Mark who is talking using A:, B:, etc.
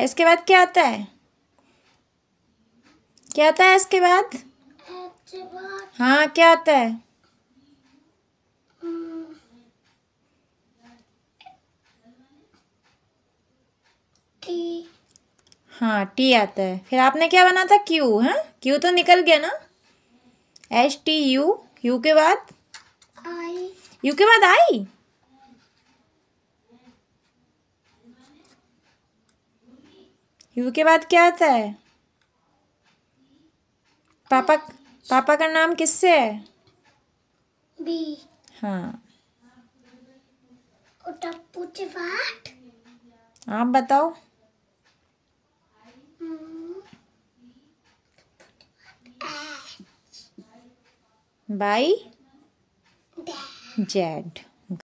A: इसके बाद क्या आता है क्या आता है इसके बाद हाँ क्या आता है
B: हाँ टी आता है फिर आपने क्या बना था क्यू है क्यू तो निकल गया ना एच टी यू यू के बाद आई यू के बाद आई
C: यू के बाद क्या आता है पापा पापा का नाम किससे है बी
D: हाँ आप बताओ hmm।
B: By Z